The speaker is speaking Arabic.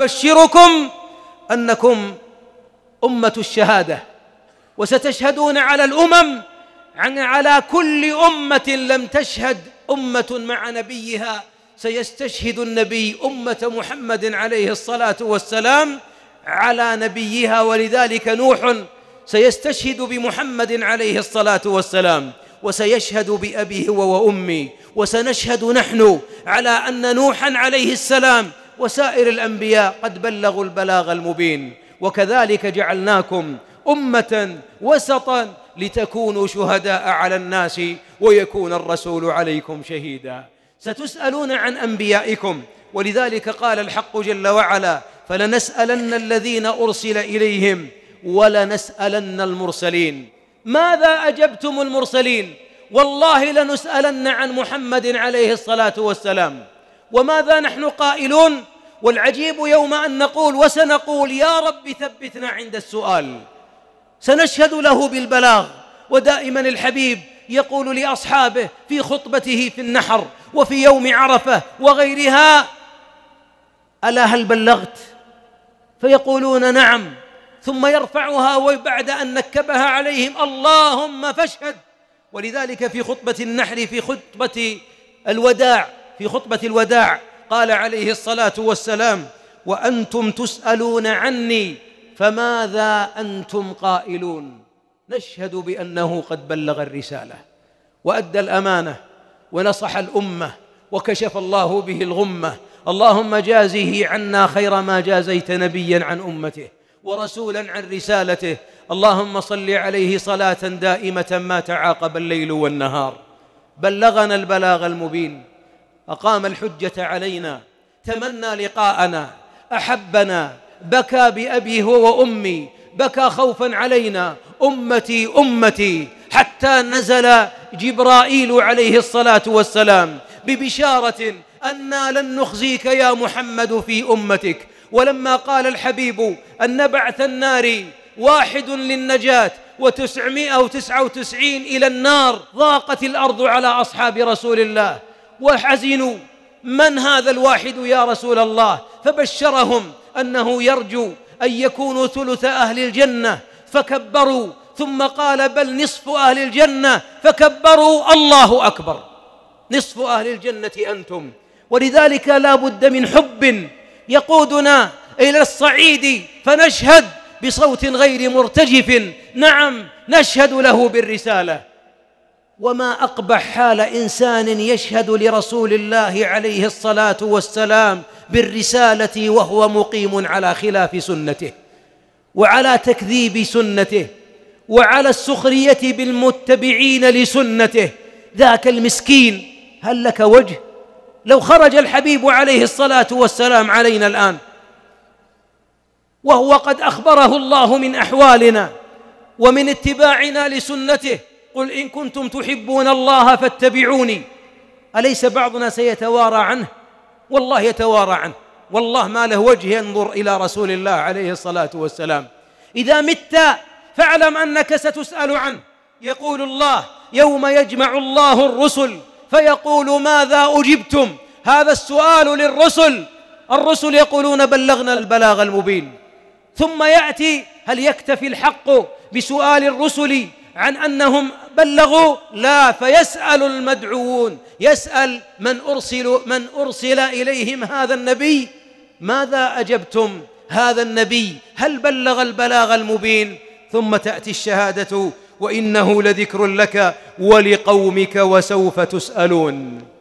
أبشركم أنكم أمة الشهادة وستشهدون على الأمم عن على كل أمة لم تشهد أمة مع نبيها سيستشهد النبي أمة محمد عليه الصلاة والسلام على نبيها ولذلك نوح سيستشهد بمحمد عليه الصلاة والسلام وسيشهد بأبيه وأمي وسنشهد نحن على أن نوحا عليه السلام وسائر الأنبياء قد بلغوا البلاغ المبين وكذلك جعلناكم أمة وسطا لتكونوا شهداء على الناس ويكون الرسول عليكم شهيدا ستسألون عن أنبيائكم ولذلك قال الحق جل وعلا فلنسألن الذين أرسل إليهم ولنسألن المرسلين ماذا أجبتم المرسلين والله لنسألن عن محمد عليه الصلاة والسلام وماذا نحن قائلون والعجيب يوم ان نقول وسنقول يا رب ثبتنا عند السؤال سنشهد له بالبلاغ ودائما الحبيب يقول لاصحابه في خطبته في النحر وفي يوم عرفه وغيرها الا هل بلغت فيقولون نعم ثم يرفعها وبعد ان نكبها عليهم اللهم فاشهد ولذلك في خطبه النحر في خطبه الوداع في خطبة الوداع قال عليه الصلاة والسلام وأنتم تسألون عني فماذا أنتم قائلون نشهد بأنه قد بلغ الرسالة وأدى الأمانة ونصح الأمة وكشف الله به الغمة اللهم جازه عنا خير ما جازيت نبيا عن أمته ورسولا عن رسالته اللهم صل عليه صلاة دائمة ما تعاقب الليل والنهار بلغنا البلاغ المبين أقام الحجة علينا تمنى لقاءنا أحبنا بكى بأبي هو وأمي بكى خوفا علينا أمتي أمتي حتى نزل جبرائيل عليه الصلاة والسلام ببشارة أنا لن نخزيك يا محمد في أمتك ولما قال الحبيب أن بعث النار واحد للنجاة وتسعمائة وتسعة وتسعين إلى النار ضاقت الأرض على أصحاب رسول الله وحزنوا من هذا الواحد يا رسول الله فبشرهم انه يرجو ان يكونوا ثلث اهل الجنه فكبروا ثم قال بل نصف اهل الجنه فكبروا الله اكبر نصف اهل الجنه انتم ولذلك لا بد من حب يقودنا الى الصعيد فنشهد بصوت غير مرتجف نعم نشهد له بالرساله وما اقبح حال انسان يشهد لرسول الله عليه الصلاه والسلام بالرساله وهو مقيم على خلاف سنته وعلى تكذيب سنته وعلى السخريه بالمتبعين لسنته ذاك المسكين هل لك وجه لو خرج الحبيب عليه الصلاه والسلام علينا الان وهو قد اخبره الله من احوالنا ومن اتباعنا لسنته قل إن كنتم تحبون الله فاتبعوني أليس بعضنا سيتوارى عنه والله يتوارى عنه والله ما له وجه ينظر إلى رسول الله عليه الصلاة والسلام إذا مت فاعلم أنك ستسأل عنه يقول الله يوم يجمع الله الرسل فيقول ماذا أجبتم هذا السؤال للرسل الرسل يقولون بلغنا البلاغ المبين ثم يأتي هل يكتفي الحق بسؤال الرسل عن انهم بلغوا لا فيسال المدعوون يسال من ارسل من ارسل اليهم هذا النبي ماذا اجبتم هذا النبي هل بلغ البلاغ المبين ثم تاتي الشهاده وانه لذكر لك ولقومك وسوف تسالون